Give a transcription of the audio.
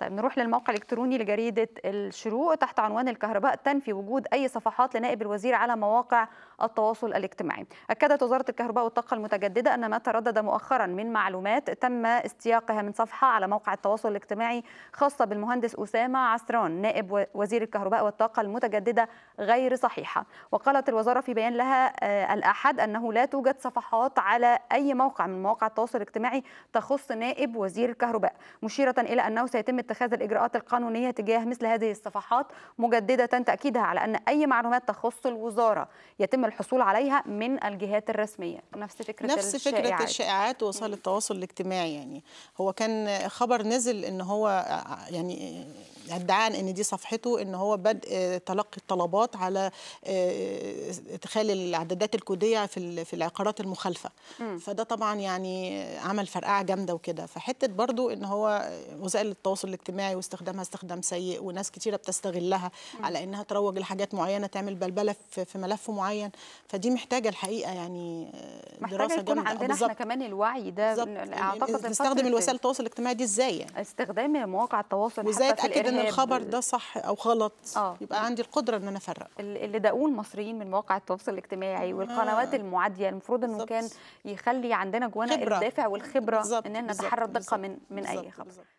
طيب نروح للموقع الالكتروني لجريده الشروق تحت عنوان الكهرباء تنفي وجود اي صفحات لنائب الوزير على مواقع التواصل الاجتماعي. اكدت وزاره الكهرباء والطاقه المتجدده ان ما تردد مؤخرا من معلومات تم استياقها من صفحه على موقع التواصل الاجتماعي خاصه بالمهندس اسامه عسران نائب وزير الكهرباء والطاقه المتجدده غير صحيحه. وقالت الوزاره في بيان لها آه، الاحد انه لا توجد صفحات على اي موقع من مواقع التواصل الاجتماعي تخص نائب وزير الكهرباء، مشيره الى انه سيتم اتخاذ الإجراءات القانونية تجاه مثل هذه الصفحات مجددة تأكيدها على أن أي معلومات تخص الوزارة يتم الحصول عليها من الجهات الرسمية نفس فكرة نفس الشائعات. فكرة الشائعات ووسائل التواصل الاجتماعي يعني هو كان خبر نزل ان هو يعني ادعى ان دي صفحته ان هو بدء تلقي الطلبات على آه، ادخال الاعدادات الكوديه في في العقارات المخالفه فده طبعا يعني عمل فرقعه جامده وكده فحته برضو ان هو وسائل التواصل الاجتماعي واستخدامها استخدام سيء وناس كتيره بتستغلها م. على انها تروج لحاجات معينه تعمل بلبله في ملف معين فدي محتاجه الحقيقه يعني آه، دراسه محتاجه يكون عندنا احنا كمان الوعي ده بالزبط. يعني اعتقد نستخدم الوسائل التواصل الاجتماعي دي ازاي يعني استخدام مواقع التواصل وازاي اتاكد ان الخبر ده صح او غلط آه. يبقى عندي القدره ان انا افرق اللي داقوه المصريين من مواقع التواصل الاجتماعي آه. والقنوات آه. المعاديه المفروض انه كان يخلي عندنا جوانا الدافع والخبره بالزبط. ان احنا نتحرى الدقه من من بالزبط. اي خبر بالزبط.